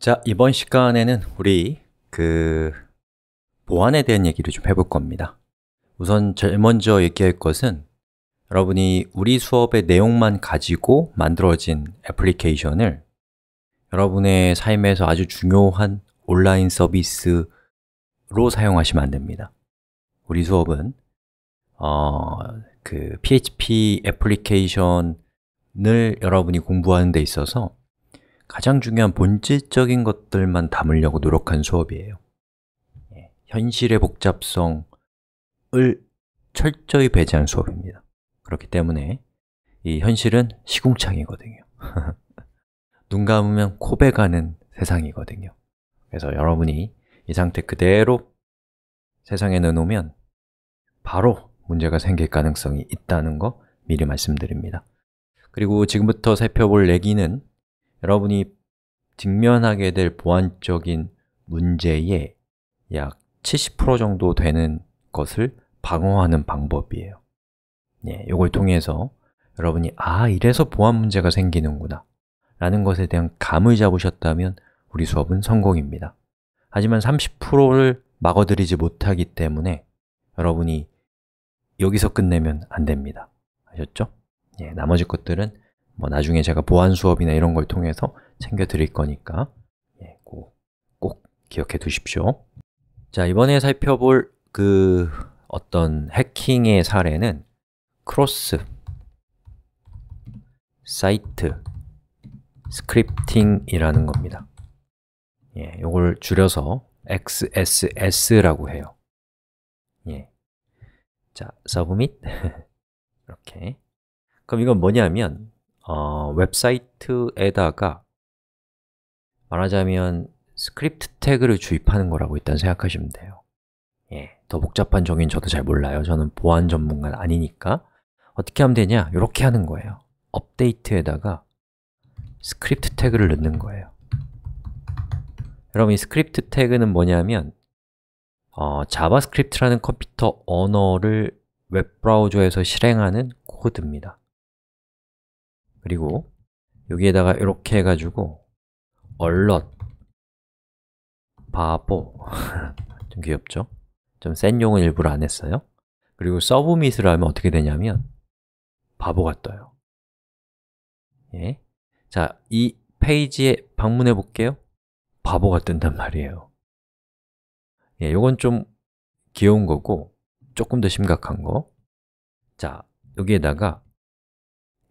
자, 이번 시간에는 우리 그 보안에 대한 얘기를 좀 해볼 겁니다 우선 제일 먼저 얘기할 것은 여러분이 우리 수업의 내용만 가지고 만들어진 애플리케이션을 여러분의 삶에서 아주 중요한 온라인 서비스로 사용하시면 안 됩니다 우리 수업은 어, 그 PHP 애플리케이션을 여러분이 공부하는 데 있어서 가장 중요한 본질적인 것들만 담으려고 노력한 수업이에요 예, 현실의 복잡성을 철저히 배제한 수업입니다 그렇기 때문에 이 현실은 시궁창이거든요 눈 감으면 코베 가는 세상이거든요 그래서 여러분이 이 상태 그대로 세상에 넣어놓으면 바로 문제가 생길 가능성이 있다는 거 미리 말씀드립니다 그리고 지금부터 살펴볼 얘기는 여러분이 직면하게 될 보안적인 문제의 약 70% 정도 되는 것을 방어하는 방법이에요 예, 이걸 통해서 여러분이 아, 이래서 보안 문제가 생기는구나 라는 것에 대한 감을 잡으셨다면 우리 수업은 성공입니다 하지만 30%를 막아들이지 못하기 때문에 여러분이 여기서 끝내면 안 됩니다 아셨죠? 예, 나머지 것들은 뭐 나중에 제가 보안 수업이나 이런 걸 통해서 챙겨 드릴 거니까 예, 꼭, 기억해 두십시오 자, 이번에 살펴볼 그 어떤 해킹의 사례는 크로스 사이트 스크립팅이라는 겁니다 예, 이걸 줄여서 XSS라고 해요 예. 자, submit 이렇게 그럼 이건 뭐냐면 어, 웹사이트에다가 말하자면 스크립트 태그를 주입하는 거라고 일단 생각하시면 돼요 예, 더 복잡한 정의는 저도 잘 몰라요 저는 보안 전문가는 아니니까 어떻게 하면 되냐? 이렇게 하는 거예요 업데이트에다가 스크립트 태그를 넣는 거예요 여러분 이 스크립트 태그는 뭐냐면 어, 자바스크립트라는 컴퓨터 언어를 웹브라우저에서 실행하는 코드입니다 그리고 여기에다가 이렇게 해가지고 얼럿 바보 좀 귀엽죠? 좀 센 용은 일부러 안 했어요 그리고 서브밋을 하면 어떻게 되냐면 바보가 떠요 예, 자, 이 페이지에 방문해 볼게요 바보가 뜬단 말이에요 예, 이건좀 귀여운 거고 조금 더 심각한 거 자, 여기에다가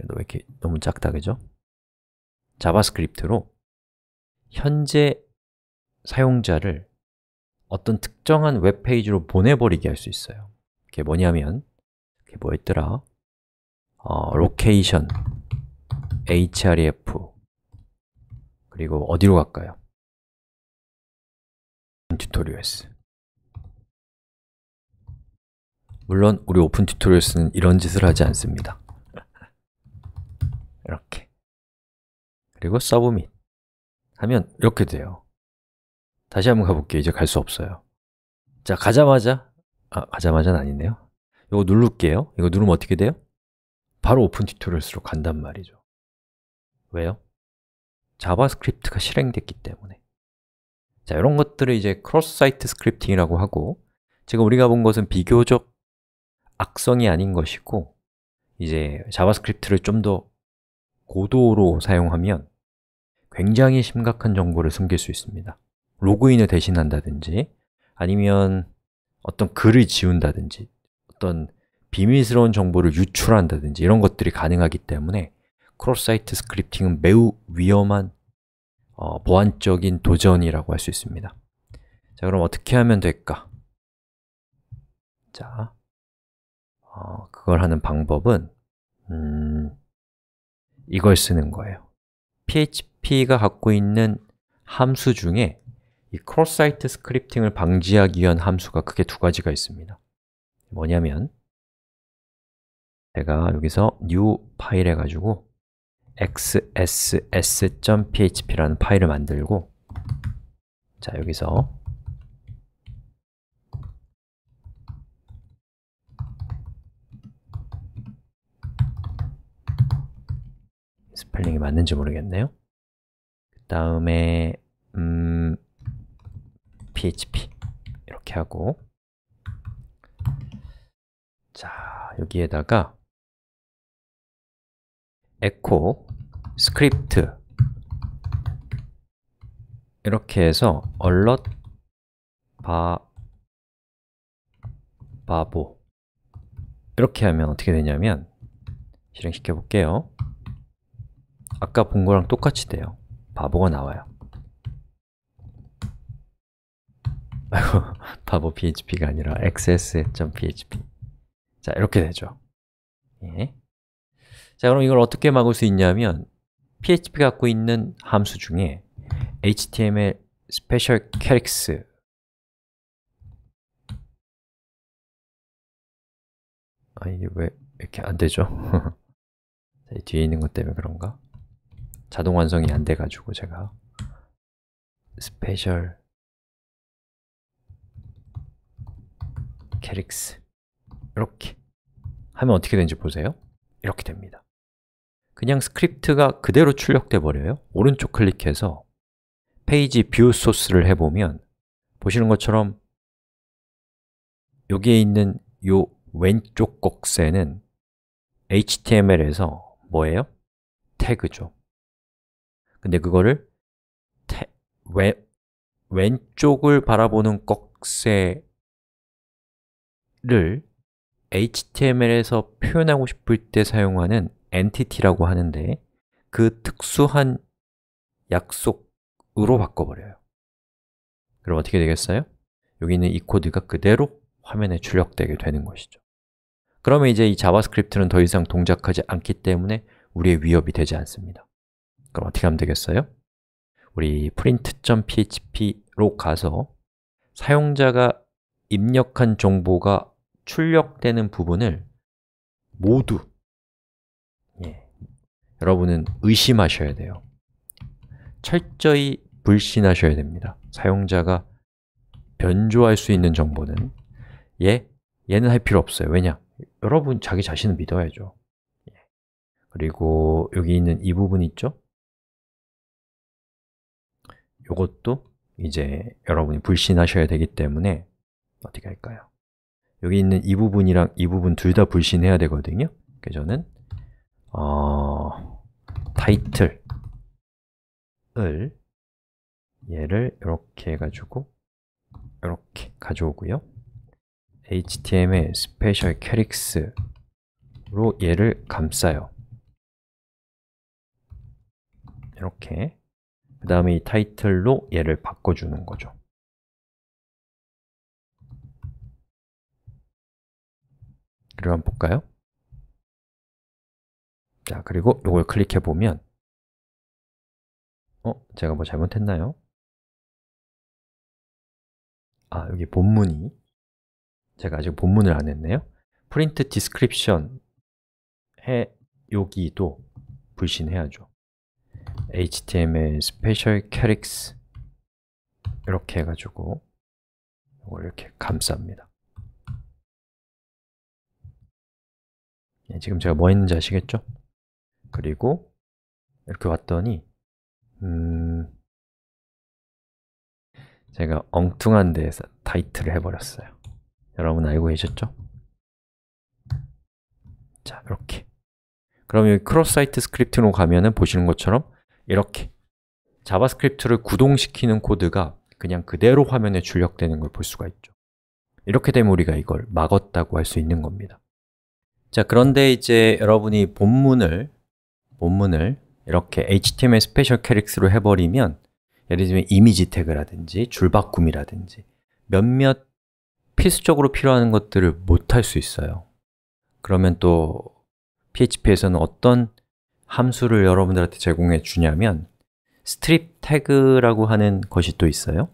얘왜 이렇게 너무 작다, 그죠? 자바스크립트로 현재 사용자를 어떤 특정한 웹페이지로 보내버리게 할 수 있어요 그게 뭐냐면 그게 뭐였더라? 어, 로케이션 href 그리고 어디로 갈까요? 튜토리얼스 물론 우리 오픈 튜토리얼스는 이런 짓을 하지 않습니다 이렇게 그리고 Submit 하면 이렇게 돼요 다시 한번 가볼게요 이제 갈 수 없어요 자, 가자마자 아, 가자마자는 아니네요 이거 누를게요 이거 누르면 어떻게 돼요? 바로 오픈 튜토리얼스로 간단 말이죠 왜요? 자바스크립트가 실행됐기 때문에 자, 이런 것들을 이제 크로스 사이트 스크립팅이라고 하고 지금 우리가 본 것은 비교적 악성이 아닌 것이고 이제 자바스크립트를 좀더 고도로 사용하면 굉장히 심각한 정보를 숨길 수 있습니다 로그인을 대신한다든지 아니면 어떤 글을 지운다든지 어떤 비밀스러운 정보를 유출한다든지 이런 것들이 가능하기 때문에 크로 사이트 스크립팅은 매우 위험한 어, 보안적인 도전이라고 할 수 있습니다 자, 그럼 어떻게 하면 될까? 자, 어, 그걸 하는 방법은 음, 이걸 쓰는 거예요 PHP가 갖고 있는 함수 중에 이 크로스 사이트 스크립팅을 방지하기 위한 함수가 크게 두 가지가 있습니다 뭐냐면 제가 여기서 new 파일 해가지고 xss.php라는 파일을 만들고 자, 여기서 스펠링이 맞는지 모르겠네요 그 다음에 음, php 이렇게 하고 자, 여기에다가 echo script 이렇게 해서 alert 바 바보 이렇게 하면 어떻게 되냐면 실행시켜 볼게요. 아까 본 거랑 똑같이 돼요 바보가 나와요 아이고, 바보 php가 아니라 xs.php 자, 이렇게 되죠 예. 자, 그럼 이걸 어떻게 막을 수 있냐면 php가 갖고 있는 함수 중에 html special characters 아, 이게 왜 이렇게 안 되죠? 뒤에 있는 것 때문에 그런가? 자동 완성이 안 돼가지고 제가 스페셜 캐릭스 이렇게 하면 어떻게 되는지 보세요 이렇게 됩니다 그냥 스크립트가 그대로 출력돼 버려요 오른쪽 클릭해서 페이지 뷰 소스를 해보면 보시는 것처럼 여기에 있는 이 왼쪽 곡선는 HTML에서 뭐예요? 태그죠 근데 그거를 태, 왼, 왼쪽을 바라보는 꺽쇠를 HTML에서 표현하고 싶을 때 사용하는 entity라고 하는데 그 특수한 약속으로 바꿔버려요 그럼 어떻게 되겠어요? 여기 는이 코드가 그대로 화면에 출력되게 되는 것이죠 그러면 이제 이 자바스크립트는 더 이상 동작하지 않기 때문에 우리의 위협이 되지 않습니다 그럼 어떻게 하면 되겠어요? 우리 print.php로 가서 사용자가 입력한 정보가 출력되는 부분을 모두 예. 여러분은 의심하셔야 돼요 철저히 불신하셔야 됩니다 사용자가 변조할 수 있는 정보는 예, 얘는 할 필요 없어요 왜냐? 여러분 자기 자신을 믿어야죠 예. 그리고 여기 있는 이 부분 있죠? 이것도 이제 여러분이 불신하셔야 되기 때문에 어떻게 할까요? 여기 있는 이 부분이랑 이 부분 둘 다 불신해야 되거든요 그래서 저는 어, 타이틀을 얘를 이렇게 해가지고 이렇게 가져오고요 htm의 스페셜 캐릭스로 얘를 감싸요 이렇게 그 다음에 이 타이틀로 얘를 바꿔주는 거죠. 그리 한번 볼까요? 자, 그리고 이걸 클릭해보면 어? 제가 뭐 잘못했나요? 아, 여기 본문이 제가 아직 본문을 안 했네요 프린트 디스크립션 해 여기도 불신해야죠 html 스페셜 캐릭스 이렇게 해가지고 이걸 이렇게 감쌉니다. 예, 지금 제가 뭐 했는지 아시겠죠? 그리고 이렇게 왔더니 음 제가 엉뚱한 데에서 타이틀을 해버렸어요. 여러분 알고 계셨죠? 자, 이렇게 그럼 여기 크로스 사이트 스크립트로 가면은 보시는 것처럼 이렇게 자바스크립트를 구동시키는 코드가 그냥 그대로 화면에 출력되는 걸 볼 수가 있죠 이렇게 되면 우리가 이걸 막았다고 할 수 있는 겁니다 자, 그런데 이제 여러분이 본문을 본문을 이렇게 HTML 스페셜 캐릭스로 해버리면 예를 들면 이미지 태그라든지 줄바꿈이라든지 몇몇 필수적으로 필요한 것들을 못 할 수 있어요 그러면 또 PHP에서는 어떤 함수를 여러분들한테 제공해 주냐면 strip 태그라고 하는 것이 또 있어요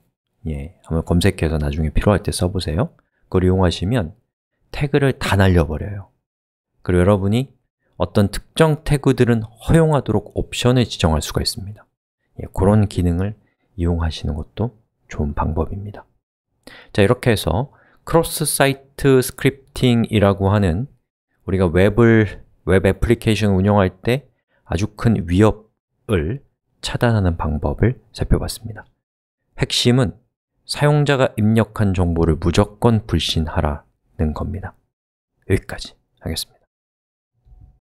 예, 한번 검색해서 나중에 필요할 때 써보세요 그걸 이용하시면 태그를 다 날려버려요 그리고 여러분이 어떤 특정 태그들은 허용하도록 옵션을 지정할 수가 있습니다 예, 그런 기능을 이용하시는 것도 좋은 방법입니다 자, 이렇게 해서 크로스 사이트 스크립팅이라고 하는 우리가 웹을 웹 애플리케이션 을 운영할 때 아주 큰 위협을 차단하는 방법을 살펴봤습니다. 핵심은 사용자가 입력한 정보를 무조건 불신하라는 겁니다. 여기까지 하겠습니다.